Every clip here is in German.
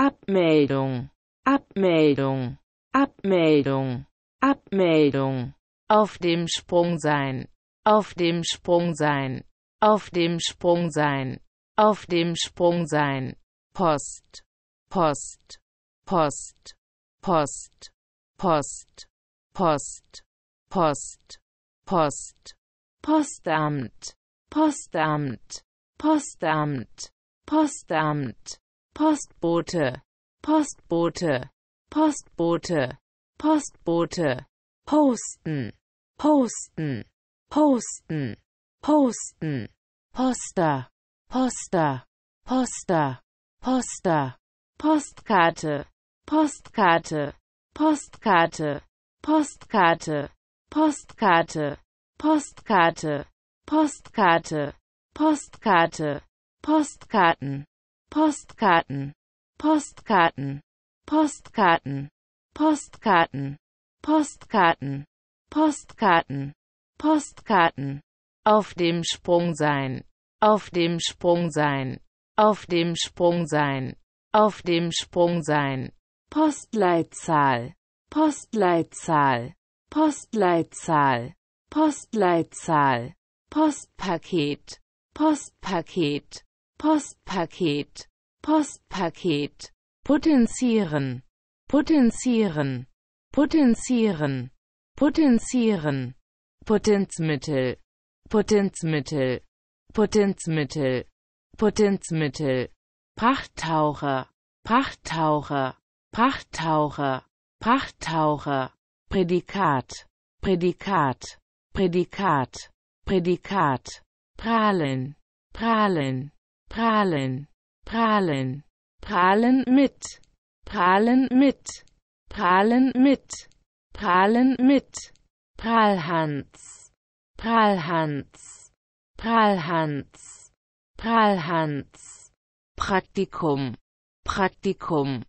Abmeldung, Abmeldung, Abmeldung, Abmeldung. Auf dem Sprung sein, auf dem Sprung sein, auf dem Sprung sein, auf dem Sprung sein. Post, Post, Post, Post, Post, Post, Post, Post. Postamt, Postamt, Postamt, Postamt. Postbote, Postbote, Postbote, Postbote, posten, posten, posten, posten, Poster, Poster, Poster, Poster, Postkarte, Postkarte, Postkarte, Postkarte, Postkarte, Postkarte, Postkarte, Postkarte, Postkarten Postkarten, Postkarten, Postkarten, Postkarten, Postkarten, Postkarten, Postkarten. Auf dem Sprung sein, auf dem Sprung sein, auf dem Sprung sein, auf dem Sprung sein. Postleitzahl, Postleitzahl, Postleitzahl, Postleitzahl, Postpaket, Postpaket, Postpaket, Postpaket, potenzieren, potenzieren, potenzieren, potenzieren, Potenzmittel, Potenzmittel, Potenzmittel, Potenzmittel, Prachttaucher, Prachttaucher, Prachttaucher, Prachttaucher, Prädikat, Prädikat, Prädikat, Prädikat, prahlen, prahlen, prahlen, prahlen, prahlen mit, prahlen mit, prahlen mit, prahlen mit, Prahlhans, Prahlhans, Prahlhans, Prahlhans, Praktikum, Praktikum,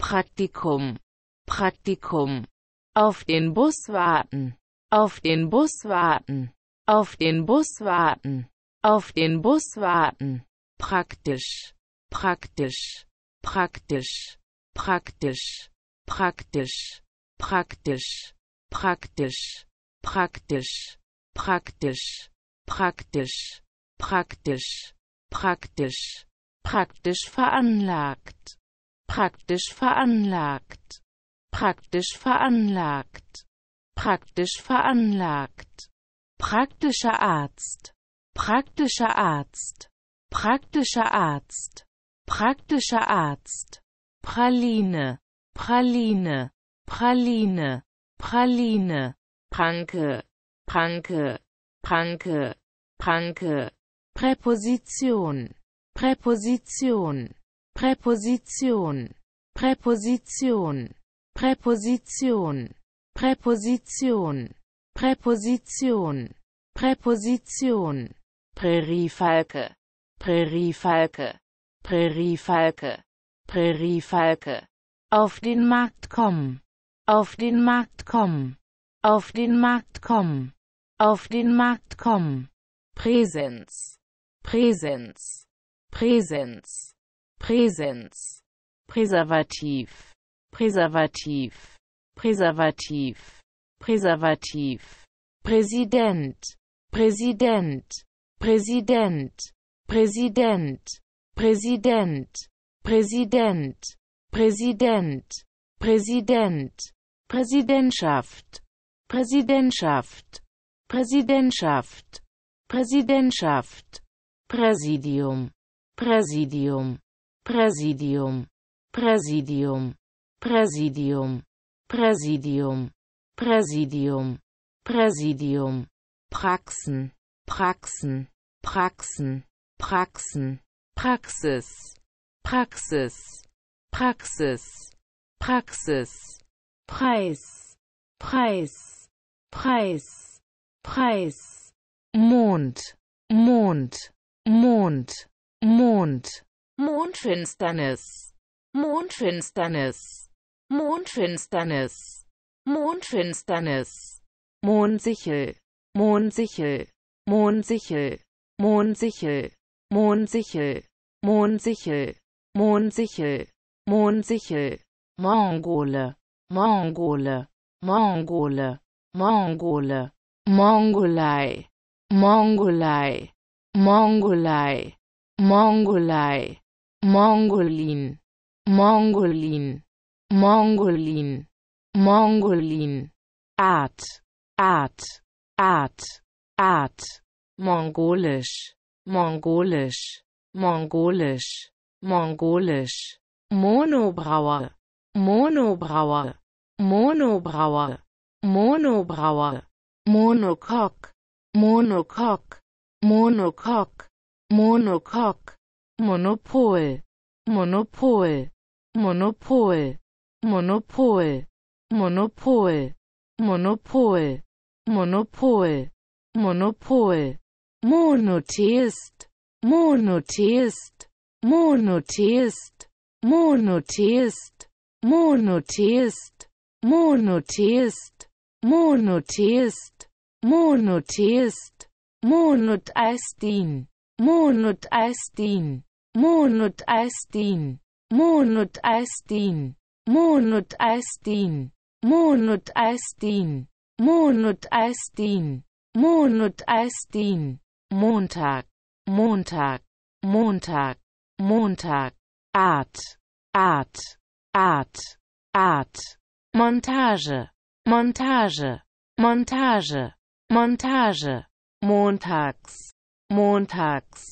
Praktikum, Praktikum, auf den Bus warten, auf den Bus warten, auf den Bus warten, auf den Bus warten praktisch, praktisch, praktisch, praktisch, praktisch, praktisch, praktisch, praktisch, praktisch, praktisch, praktisch, praktisch, praktisch veranlagt, praktisch veranlagt, praktisch veranlagt, praktisch veranlagt, praktischer Arzt, praktischer Arzt, praktischer Arzt, praktischer Arzt, Praline, Praline, Praline, Praline, Pranke, Pranke, Pranke, Pranke, Präposition, Präposition, Präposition, Präposition, Präposition, Präposition, Präposition, Präposition, Präposition. Präriefalke, Präriefalke, Präriefalke, Präriefalke. Auf den Markt kommen, auf den Markt kommen, auf den Markt kommen, auf den Markt kommen. Präsenz, Präsenz, Präsenz, Präsenz. Präservativ, Präservativ, Präservativ, Präservativ. Präsident, Präsident, Präsident, Präsident, Präsident, Präsident, Präsident, Präsident, Präsidentschaft, Präsidentschaft, Präsidentschaft, Präsidentschaft, Präsidium, Präsidium, Präsidium, Präsidium, Präsidium, Präsidium, Präsidium, Präsidium, Praxen, Praxen, Praxen, Praxen, Praxis, Praxis, Praxis, Praxis, Preis, Preis, Preis, Preis, Mond, Mond, Mond, Mond, Mondfinsternis, Mondfinsternis, Mondfinsternis, Mondfinsternis, Mondsichel, Mondsichel, Mondsichel, Mondsichel, Mondsichel, Mondsichel, Mondsichel, Mondsichel, Mongole, Mongole, Mongole, Mongole, Mongolei, Mongolei, Mongolei, Mongolei, Mongolin, Mongolin, Mongolin, Mongolin, Art, Art, Art, Art, Mongolisch, mongolisch, mongolisch, mongolisch, Monobrauer, Monobrauer, Monobrauer, Monobrauer, Monocoque, Monocoque, Monocoque, Monocoque, Monopol, Monopol, Monopol, Monopol, Monopol, Monopol, Monopol, Monopol, Monotheist, Monotheist, Monotheist, Monotheist, Monotheist, Monotheist, Monotheist, Monotheist, Monotheistin, Monotheistin, Monotheistin, Monotheistin, Monotheistin, Monotheistin, Monotheistin, Monotheistin, Montag, Montag, Montag, Montag, Art, Art, Art, Art, Montage, Montage, Montage, Montage, Montags, Montags,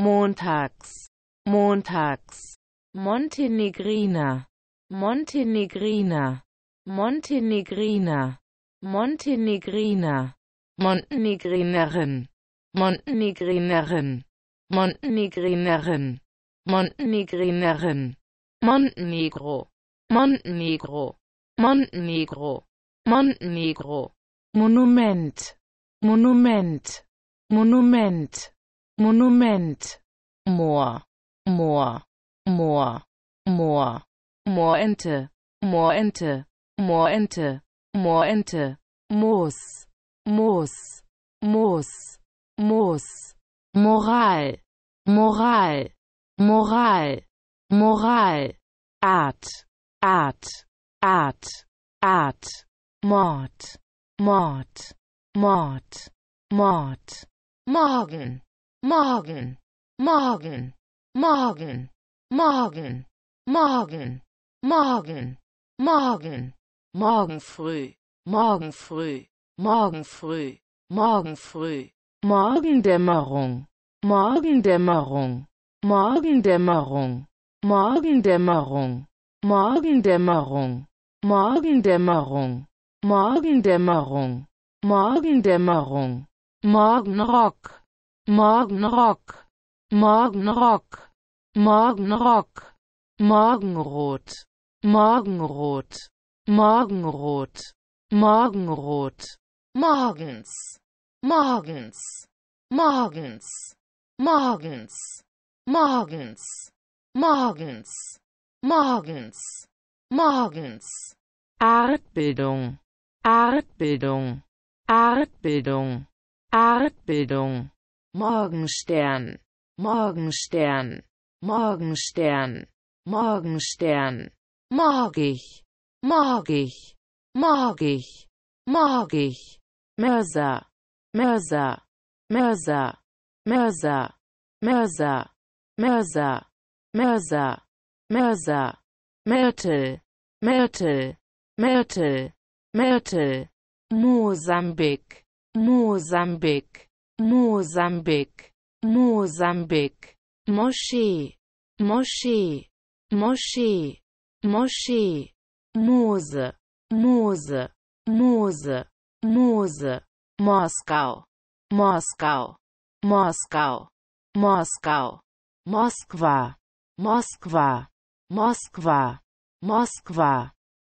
Montags, Montags, Montenegriner, Montenegriner, Montenegriner, Montenegriner, Montenegrinerin Montenegrinerin, Montenegrinerin, Montenegrinerin, Montenegro, Montenegro, Montenegro, Montenegro, Monument, Monument, Monument, Monument, Moor, Moor, Moor, Moor, Moorente, Moorente, Moorente, Moorente, Moos, Moos, Moos muss, Moral, Moral, Moral, Moral, Art, Art, Art, Art, Mord, Mord, Mord, Mord, morgen, morgen, morgen, morgen, morgen, morgen, morgen, morgen, morgen früh, morgen früh, morgen früh, morgen früh, Morgendämmerung, Morgendämmerung, Morgendämmerung, Morgendämmerung, Morgendämmerung, Morgendämmerung, Morgendämmerung, Morgendämmerung, Morgenrock, Morgenrock, Morgenrock, Morgenrock, Morgenrot, Morgenrot, Morgenrot, Morgenrot, morgens morgens, morgens, morgens, morgens, morgens, morgens, morgens. Artbildung, Artbildung, Artbildung, Artbildung. Morgenstern, Morgenstern, Morgenstern, Morgenstern. Morgig, morgig, morgig, morgig. Mörser, Mirza, Mirza, Mirza, Mirza, Mirza, Mirza, Mirza, Myrtle, Myrtle, Myrtle, Myrtle, Mozambique, Mozambique, Mozambique, Mozambique, Moshi, Moshi, Moshi, Moshi, Mose, Mose, Mose, Mose, Moscow, Moscow, Moscow, Moscow, Moskva, Moskva, Moskva, Moskva.